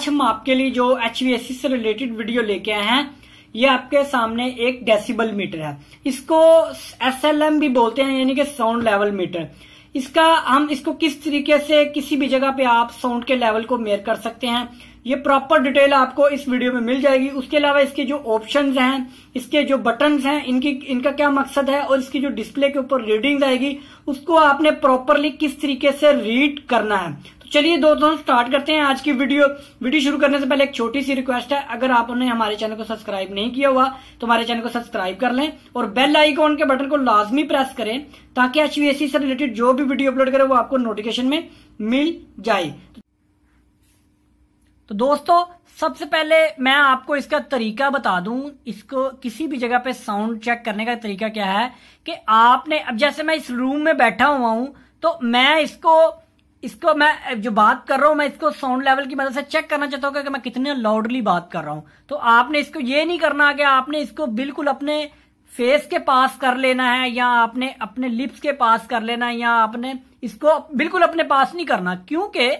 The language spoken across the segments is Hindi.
आज हम आपके लिए जो एच से रिलेटेड वीडियो लेके आए हैं ये आपके सामने एक डेसिबल मीटर है इसको एसएलएम भी बोलते हैं यानी कि साउंड लेवल मीटर इसका हम इसको किस तरीके से किसी भी जगह पे आप साउंड के लेवल को मेयर कर सकते हैं ये प्रॉपर डिटेल आपको इस वीडियो में मिल जाएगी उसके अलावा इसके जो ऑप्शन हैं इसके जो बटन हैं इनकी इनका क्या मकसद है और इसकी जो डिस्प्ले के ऊपर रीडिंग आएगी उसको आपने प्रॉपरली किस तरीके से रीड करना है तो चलिए दोस्तों स्टार्ट करते हैं आज की वीडियो वीडियो शुरू करने से पहले एक छोटी सी रिक्वेस्ट है अगर आपने हमारे चैनल को सब्सक्राइब नहीं किया हुआ तो हमारे चैनल को सब्सक्राइब कर लें और बेल आइकॉन के बटन को लाजमी प्रेस करें ताकि एच से रिलेटेड जो भी वीडियो अपलोड करें वो आपको नोटिफिकेशन में मिल जाए तो दोस्तों सबसे पहले मैं आपको इसका तरीका बता दूं इसको किसी भी जगह पे साउंड चेक करने का तरीका क्या है कि आपने अब जैसे मैं इस रूम में बैठा हुआ हूं तो मैं इसको इसको मैं जो बात कर रहा हूं मैं इसको साउंड लेवल की मदद से चेक करना चाहता हूं कि मैं कितने लाउडली बात कर रहा हूं तो आपने इसको ये नहीं करना कि आपने इसको बिल्कुल अपने फेस के पास कर लेना है या आपने अपने लिप्स के पास कर लेना है या आपने इसको बिल्कुल अपने पास नहीं करना क्योंकि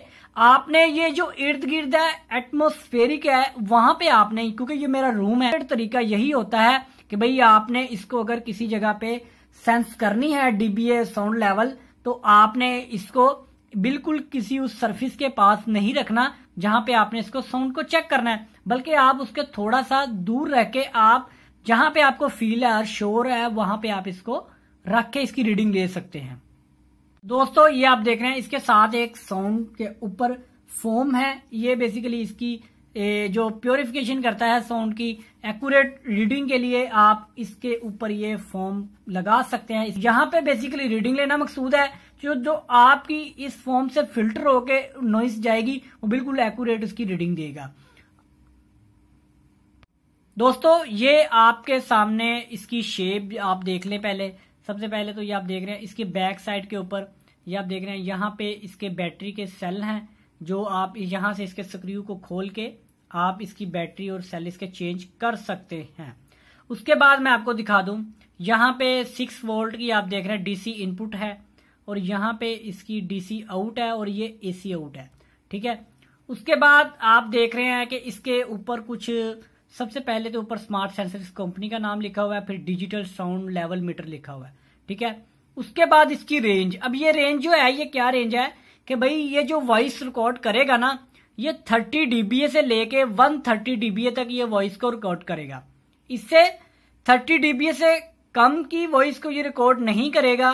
आपने ये जो इर्द गिर्द है एटमोस्फेरिक है वहां पे आपने क्योंकि ये मेरा रूम है तरीका यही होता है कि भाई आपने इसको अगर किसी जगह पे सेंस करनी है डीबीए साउंड लेवल तो आपने इसको बिल्कुल किसी उस सरफेस के पास नहीं रखना जहां पे आपने इसको साउंड को चेक करना है बल्कि आप उसके थोड़ा सा दूर रह के आप जहां पे आपको फील है और शोर है वहां पे आप इसको रख के इसकी रीडिंग ले सकते हैं दोस्तों ये आप देख रहे हैं इसके साथ एक साउंड के ऊपर फोम है ये बेसिकली इसकी जो प्योरिफिकेशन करता है साउंड की एक्यूरेट रीडिंग के लिए आप इसके ऊपर ये फॉर्म लगा सकते हैं यहाँ पे बेसिकली रीडिंग लेना मकसूद है जो जो आपकी इस फॉर्म से फिल्टर होके नॉइस जाएगी वो बिल्कुल एक्यूरेट उसकी रीडिंग देगा दोस्तों ये आपके सामने इसकी शेप आप देख लें पहले सबसे पहले तो ये आप देख रहे हैं इसके बैक साइड के ऊपर ये आप देख रहे हैं यहाँ पे इसके बैटरी के सेल हैं जो आप यहाँ से इसके स्क्रू को खोल के आप इसकी बैटरी और सेल इसके चेंज कर सकते हैं उसके बाद मैं आपको दिखा दूं यहाँ पे सिक्स वोल्ट की आप देख रहे हैं डीसी इनपुट है और यहाँ पे इसकी डीसी आउट है और ये एसी आउट है ठीक है उसके बाद आप देख रहे हैं कि इसके ऊपर कुछ सबसे पहले तो ऊपर स्मार्ट सेंसर कंपनी का नाम लिखा हुआ है फिर डिजिटल साउंड लेवल मीटर लिखा हुआ है ठीक है उसके बाद इसकी रेंज अब ये रेंज जो है ये क्या रेंज है कि भाई ये जो वॉइस रिकॉर्ड करेगा ना ये 30 डीबीए से लेके 130 डीबीए तक ये वॉइस को रिकॉर्ड करेगा इससे 30 डीबीए से कम की वॉइस को ये रिकॉर्ड नहीं करेगा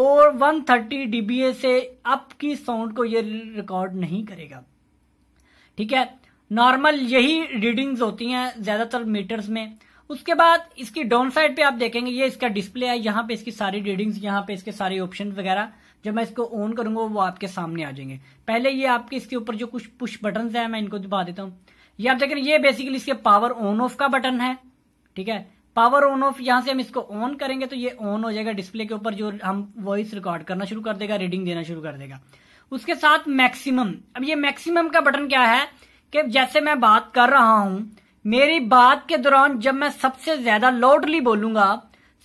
और 130 डीबीए से अप की साउंड को ये रिकॉर्ड नहीं करेगा ठीक है नॉर्मल यही रीडिंग्स होती हैं ज़्यादातर मीटर्स में उसके बाद इसकी डाउन साइड पे आप देखेंगे ये इसका डिस्प्ले है यहाँ पे इसकी सारी रीडिंग्स यहाँ पे इसके सारे ऑप्शन वगैरह जब मैं इसको ऑन करूंगा वो आपके सामने आ जाएंगे पहले ये आपके इसके ऊपर जो कुछ पुश बटन है मैं इनको दबा देता हूँ ये आप देखें ये बेसिकली इसके पावर ऑन ऑफ का बटन है ठीक है पावर ऑन ऑफ यहां से हम इसको ऑन करेंगे तो ये ऑन हो जाएगा डिस्प्ले के ऊपर जो हम वॉइस रिकॉर्ड करना शुरू कर देगा रीडिंग देना शुरू कर देगा उसके साथ मैक्सिमम अब ये मैक्सिमम का बटन क्या है कि जैसे मैं बात कर रहा हूं मेरी बात के दौरान जब मैं सबसे ज्यादा लाउडली बोलूंगा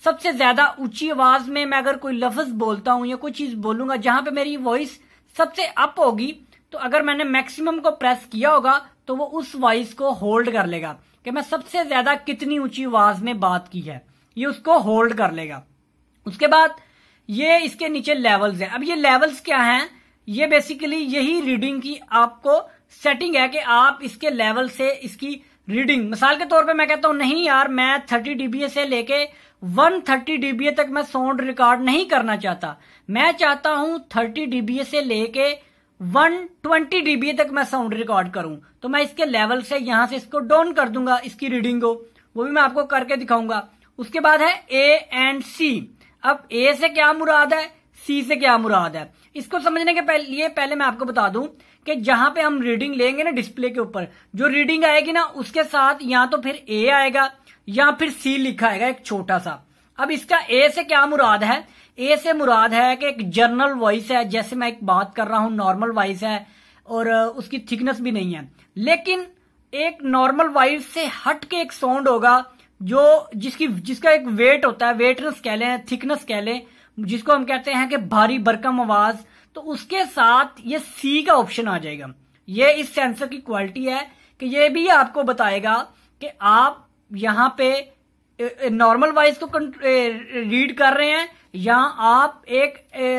सबसे ज्यादा ऊंची आवाज में मैं अगर कोई लफ्ज बोलता हूं या कोई चीज बोलूंगा जहां पे मेरी वॉइस सबसे अप होगी तो अगर मैंने मैक्सिमम को प्रेस किया होगा तो वो उस वॉइस को होल्ड कर लेगा कि मैं सबसे ज्यादा कितनी ऊंची आवाज में बात की है ये उसको होल्ड कर लेगा उसके बाद ये इसके नीचे लेवल्स है अब ये लेवल्स क्या है ये बेसिकली यही रीडिंग की आपको सेटिंग है कि आप इसके लेवल से इसकी रीडिंग मिसाल के तौर पे मैं कहता हूं नहीं यार मैं 30 डीबीए से लेके 130 डीबीए तक मैं साउंड रिकॉर्ड नहीं करना चाहता मैं चाहता हूं 30 डीबीए से लेके 120 डीबीए तक मैं साउंड रिकॉर्ड करूं तो मैं इसके लेवल से यहां से इसको डाउन कर दूंगा इसकी रीडिंग को वो भी मैं आपको करके दिखाऊंगा उसके बाद है ए एंड सी अब ए से क्या मुराद है सी से क्या मुराद है इसको समझने के लिए पहले मैं आपको बता दूं कि जहां पे हम रीडिंग लेंगे ना डिस्प्ले के ऊपर जो रीडिंग आएगी ना उसके साथ या तो फिर ए आएगा या फिर सी लिखा आएगा एक छोटा सा अब इसका ए से क्या मुराद है ए से मुराद है कि एक जर्नल वॉइस है जैसे मैं एक बात कर रहा हूं नॉर्मल वॉइस है और उसकी थिकनेस भी नहीं है लेकिन एक नॉर्मल वॉइस से हट के एक साउंड होगा जो जिसकी जिसका एक वेट होता है वेटनेस कह लें थिकनेस कह लें जिसको हम कहते हैं कि भारी भरकम आवाज तो उसके साथ ये सी का ऑप्शन आ जाएगा ये इस सेंसर की क्वालिटी है कि ये भी आपको बताएगा कि आप यहाँ पे नॉर्मल वॉइस को रीड कर रहे हैं या आप एक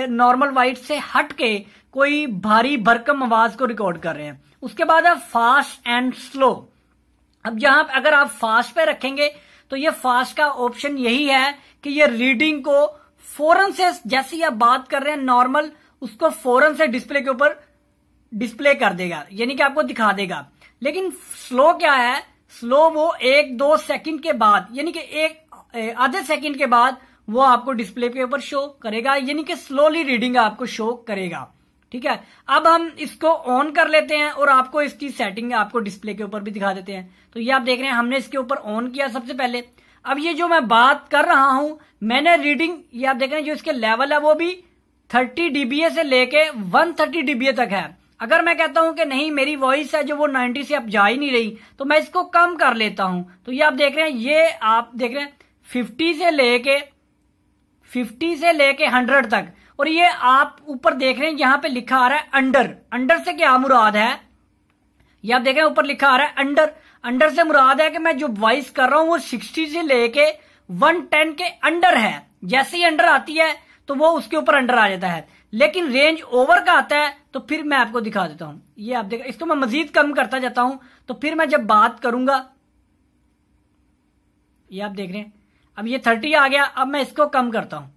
नॉर्मल वाइट से हट के कोई भारी भरकम आवाज को रिकॉर्ड कर रहे हैं उसके बाद है फास्ट एंड स्लो अब यहां अगर आप फास्ट पे रखेंगे तो ये फास्ट का ऑप्शन यही है कि ये रीडिंग को फौरन से जैसे ही आप बात कर रहे हैं नॉर्मल उसको फौरन से डिस्प्ले के ऊपर डिस्प्ले कर देगा यानी कि आपको दिखा देगा लेकिन स्लो क्या है स्लो वो एक दो सेकंड के बाद यानी कि एक आधे सेकंड के बाद वो आपको डिस्प्ले के ऊपर शो करेगा यानी कि स्लोली रीडिंग आपको शो करेगा ठीक है अब हम इसको ऑन कर लेते हैं और आपको इसकी सेटिंग आपको डिस्प्ले के ऊपर भी दिखा देते हैं तो ये आप देख रहे हैं हमने इसके ऊपर ऑन किया सबसे पहले अब ये जो मैं बात कर रहा हूं मैंने रीडिंग या देख रहे हैं जो इसके लेवल है वो भी 30 डीबीए से लेके 130 डीबीए तक है अगर मैं कहता हूं कि नहीं मेरी वॉइस है जो वो 90 से अब जा ही नहीं रही तो मैं इसको कम कर लेता हूं तो ये आप देख रहे हैं ये आप देख रहे हैं 50 से लेके 50 से लेके 100 तक और ये आप ऊपर देख रहे हैं यहां पे लिखा आ रहा है अंडर अंडर से क्या मुराद है ये आप देख रहे हैं ऊपर लिखा आ रहा है अंडर अंडर से मुराद है कि मैं जो वॉइस कर रहा हूं वो सिक्सटी से लेके वन टेन के अंडर है जैसे ही अंडर आती है तो वो उसके ऊपर अंडर आ जाता है लेकिन रेंज ओवर का आता है तो फिर मैं आपको दिखा देता हूं ये आप देखा इसको तो मैं मजीद कम करता जाता हूं तो फिर मैं जब बात करूंगा ये आप देख रहे हैं अब ये थर्टी आ गया अब मैं इसको कम करता हूं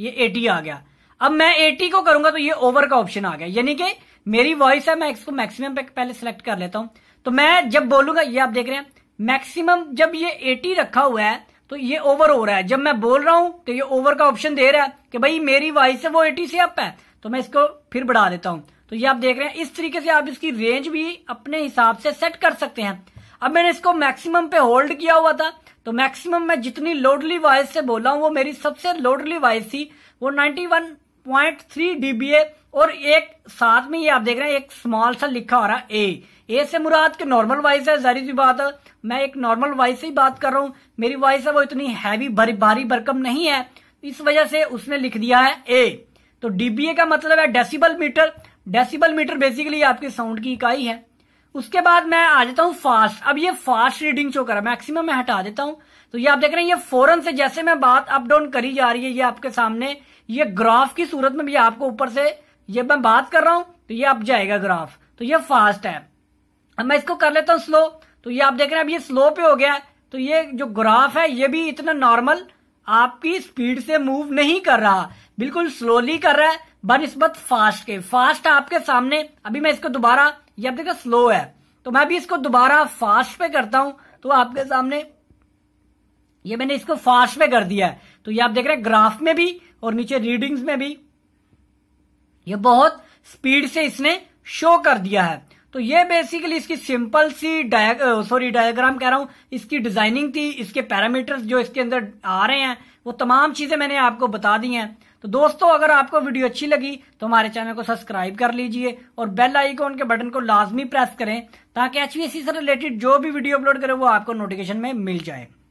ये एटी आ गया अब मैं एटी को करूंगा तो ये ओवर का ऑप्शन आ गया यानी कि मेरी वॉइस है मैं इसको मैक्सिमम पे पहले सिलेक्ट कर लेता हूं तो मैं जब बोलूंगा ये आप देख रहे हैं मैक्सिमम जब ये 80 रखा हुआ है तो ये ओवर हो रहा है जब मैं बोल रहा हूं तो ये ओवर का ऑप्शन दे रहा है कि भाई मेरी वॉइस है वो 80 से अप है तो मैं इसको फिर बढ़ा देता हूं तो ये आप देख रहे हैं इस तरीके से आप इसकी रेंज भी अपने हिसाब से सेट कर सकते हैं अब मैंने इसको मैक्सिमम पे होल्ड किया हुआ था तो मैक्सिमम मैं जितनी लोडली वॉइस से बोला हूं वो मेरी सबसे लोडली वॉइस थी वो नाइनटी 91.3 डीबीए और एक साथ में ये आप देख रहे हैं एक स्मॉल सा लिखा हो रहा है ए ए से मुराद के नॉर्मल वॉइस है जहरी सी बात मैं एक नॉर्मल वॉइस से ही बात कर रहा हूँ मेरी वॉइस है वो इतनी हैवी भारी भारी बरकम नहीं है इस वजह से उसने लिख दिया है ए तो डीबीए का मतलब है decibel meter decibel meter basically आपकी साउंड की इकाई है उसके बाद मैं आ जाता हूँ फास्ट अब ये फास्ट रीडिंग शो करा मैक्सिमम मैं हटा देता हूँ तो ये आप देख रहे हैं ये फोरन से जैसे मैं बात अप डाउन करी जा रही है ये आपके सामने ये ग्राफ की सूरत में भी आपको ऊपर से जब मैं बात कर रहा हूं तो ये अब जाएगा ग्राफ तो ये फास्ट है अब मैं इसको कर लेता हूं स्लो तो ये आप देख रहे हैं अब ये स्लो पे हो गया है तो ये जो ग्राफ है ये भी इतना नॉर्मल आपकी स्पीड से मूव नहीं कर रहा बिल्कुल स्लोली कर रहा है बनस्बत फास्ट के फास्ट आपके सामने अभी मैं इसको दोबारा ये आप देखो स्लो है तो मैं भी इसको दोबारा फास्ट पे करता हूं तो आपके सामने ये मैंने इसको फास्ट पे कर दिया है तो ये आप देख रहे हैं ग्राफ में भी और नीचे रीडिंग्स में भी ये बहुत स्पीड से इसने शो कर दिया है तो ये बेसिकली इसकी सिंपल सी डाय सॉरी डायग्राम कह रहा हूं इसकी डिजाइनिंग थी इसके पैरामीटर्स जो इसके अंदर आ रहे हैं वो तमाम चीजें मैंने आपको बता दी हैं तो दोस्तों अगर आपको वीडियो अच्छी लगी तो हमारे चैनल को सब्सक्राइब कर लीजिए और बेल आइकॉन के बटन को लाजमी प्रेस करें ताकि एचवीएससी से रिलेटेड जो भी वीडियो अपलोड करें वो आपको नोटिफिकेशन में मिल जाए